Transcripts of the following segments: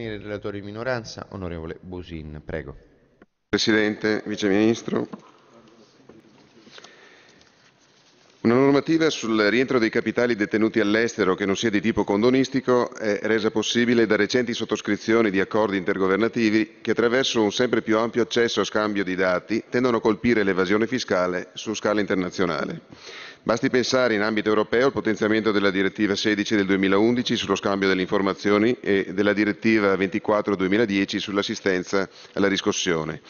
il relatore di minoranza, onorevole Busin, prego. Presidente, Vice Ministro, una normativa sul rientro dei capitali detenuti all'estero che non sia di tipo condonistico è resa possibile da recenti sottoscrizioni di accordi intergovernativi che attraverso un sempre più ampio accesso a scambio di dati tendono a colpire l'evasione fiscale su scala internazionale. Basti pensare in ambito europeo al potenziamento della direttiva 16 del 2011 sullo scambio delle informazioni e della direttiva 24 del 2010 sull'assistenza alla riscossione.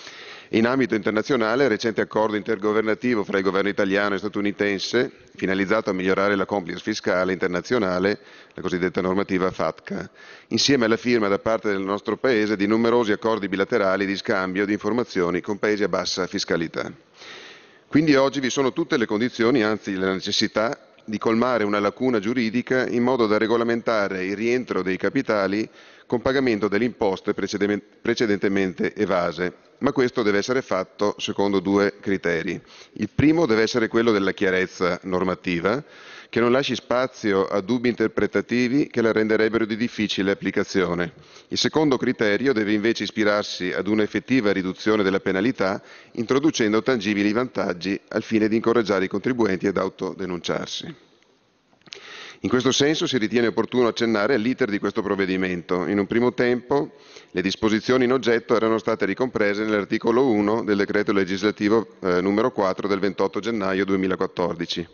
In ambito internazionale, il recente accordo intergovernativo fra il governo italiano e statunitense, finalizzato a migliorare la compliance fiscale internazionale, la cosiddetta normativa FATCA, insieme alla firma da parte del nostro Paese di numerosi accordi bilaterali di scambio di informazioni con Paesi a bassa fiscalità. Quindi oggi vi sono tutte le condizioni, anzi la necessità, di colmare una lacuna giuridica in modo da regolamentare il rientro dei capitali con pagamento delle imposte precedentemente evase, ma questo deve essere fatto secondo due criteri. Il primo deve essere quello della chiarezza normativa, che non lasci spazio a dubbi interpretativi che la renderebbero di difficile applicazione. Il secondo criterio deve invece ispirarsi ad un'effettiva riduzione della penalità, introducendo tangibili vantaggi al fine di incoraggiare i contribuenti ad autodenunciarsi. In questo senso si ritiene opportuno accennare all'iter di questo provvedimento. In un primo tempo le disposizioni in oggetto erano state ricomprese nell'articolo 1 del decreto legislativo eh, numero 4 del 28 gennaio 2014.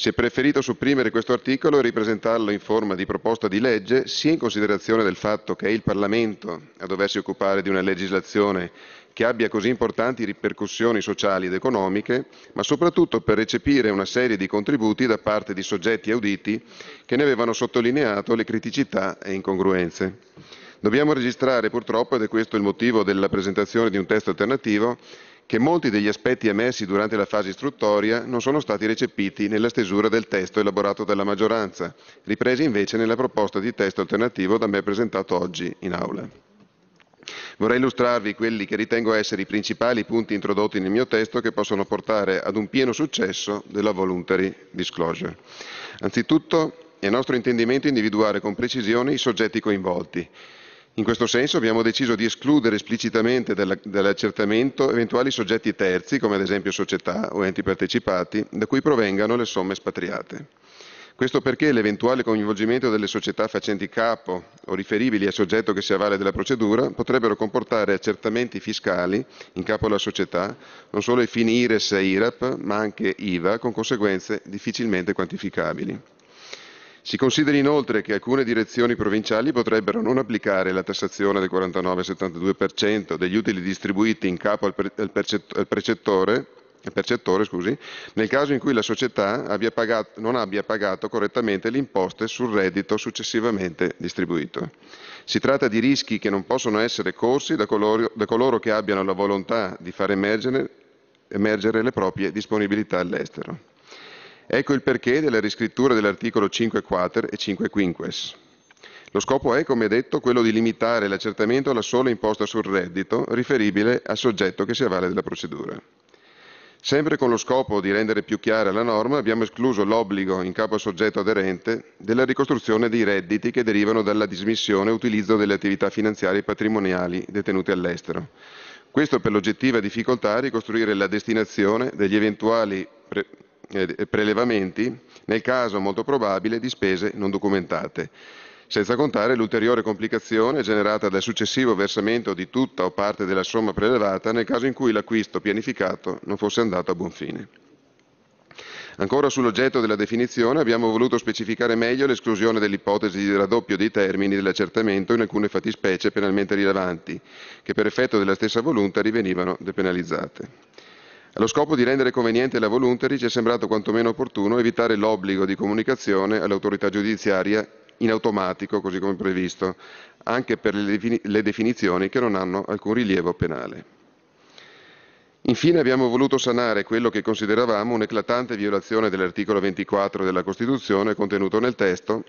Si è preferito sopprimere questo articolo e ripresentarlo in forma di proposta di legge, sia in considerazione del fatto che è il Parlamento a doversi occupare di una legislazione che abbia così importanti ripercussioni sociali ed economiche, ma soprattutto per recepire una serie di contributi da parte di soggetti auditi che ne avevano sottolineato le criticità e incongruenze. Dobbiamo registrare purtroppo, ed è questo il motivo della presentazione di un testo alternativo, che molti degli aspetti emessi durante la fase istruttoria non sono stati recepiti nella stesura del testo elaborato dalla maggioranza, ripresi invece nella proposta di testo alternativo da me presentato oggi in Aula. Vorrei illustrarvi quelli che ritengo essere i principali punti introdotti nel mio testo che possono portare ad un pieno successo della voluntary disclosure. Anzitutto, è nostro intendimento individuare con precisione i soggetti coinvolti, in questo senso abbiamo deciso di escludere esplicitamente dall'accertamento eventuali soggetti terzi, come ad esempio società o enti partecipati, da cui provengano le somme espatriate. Questo perché l'eventuale coinvolgimento delle società facenti capo o riferibili a soggetto che si avvale della procedura potrebbero comportare accertamenti fiscali in capo alla società, non solo ai fini IRES e IRAP, ma anche IVA, con conseguenze difficilmente quantificabili. Si consideri inoltre che alcune direzioni provinciali potrebbero non applicare la tassazione del 49-72% degli utili distribuiti in capo al, pre- al, percett- al precettore percettore, scusi, nel caso in cui la società abbia pagato, non abbia pagato correttamente le imposte sul reddito successivamente distribuito. Si tratta di rischi che non possono essere corsi da coloro, da coloro che abbiano la volontà di far emergere, emergere le proprie disponibilità all'estero. Ecco il perché della riscrittura dell'articolo 5-quater e 5-quinques. Lo scopo è, come detto, quello di limitare l'accertamento alla sola imposta sul reddito riferibile al soggetto che si avvale della procedura. Sempre con lo scopo di rendere più chiara la norma, abbiamo escluso l'obbligo in capo al soggetto aderente della ricostruzione dei redditi che derivano dalla dismissione e utilizzo delle attività finanziarie e patrimoniali detenute all'estero. Questo per l'oggettiva difficoltà a ricostruire la destinazione degli eventuali pre- eh, eh, prelevamenti nel caso molto probabile di spese non documentate, senza contare l'ulteriore complicazione generata dal successivo versamento di tutta o parte della somma prelevata nel caso in cui l'acquisto pianificato non fosse andato a buon fine. Ancora sull'oggetto della definizione abbiamo voluto specificare meglio l'esclusione dell'ipotesi di raddoppio dei termini dell'accertamento in alcune fattispecie penalmente rilevanti, che per effetto della stessa volontà rivenivano depenalizzate. Allo scopo di rendere conveniente la voluntary ci è sembrato quantomeno opportuno evitare l'obbligo di comunicazione all'autorità giudiziaria in automatico, così come previsto, anche per le definizioni che non hanno alcun rilievo penale. Infine abbiamo voluto sanare quello che consideravamo un'eclatante violazione dell'articolo 24 della Costituzione contenuto nel testo,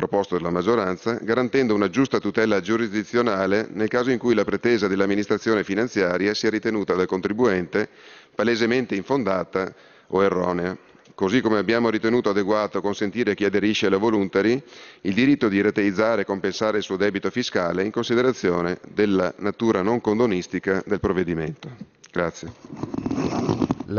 proposto dalla maggioranza, garantendo una giusta tutela giurisdizionale nel caso in cui la pretesa dell'amministrazione finanziaria sia ritenuta dal contribuente palesemente infondata o erronea. Così come abbiamo ritenuto adeguato consentire a chi aderisce alla voluntary il diritto di reteizzare e compensare il suo debito fiscale in considerazione della natura non condonistica del provvedimento. Grazie.